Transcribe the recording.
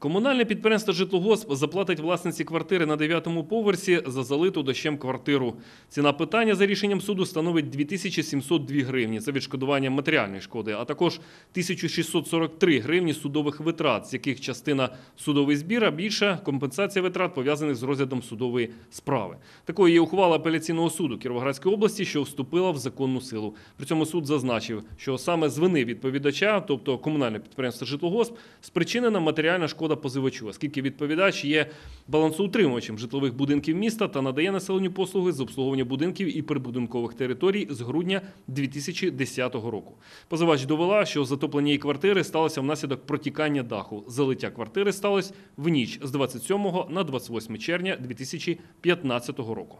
Комунальне підприємство Житлогосп заплатить власниці квартири на 9-му поверсі за залиту дощем квартиру. Ціна питання за рішенням суду становить 2702 гривні за відшкодування матеріальної шкоди, а також 1643 гривні судових витрат, з яких частина судовий збір, а більша компенсація витрат пов'язаних з розглядом судової справи. Такою є ухвала апеляційного суду Кіровоградської області, що вступила в законну силу. При цьому суд зазначив, що саме з вини відповідача, тобто комунальне підприємство Житлогосп, спричинена матеріальна шкода угода позивачу, оскільки відповідач є балансоутримувачем житлових будинків міста та надає населенню послуги з обслуговування будинків і прибудинкових територій з грудня 2010 року. Позивач довела, що затоплення її квартири сталося внаслідок протікання даху. Залиття квартири сталося в ніч з 27 на 28 червня 2015 року.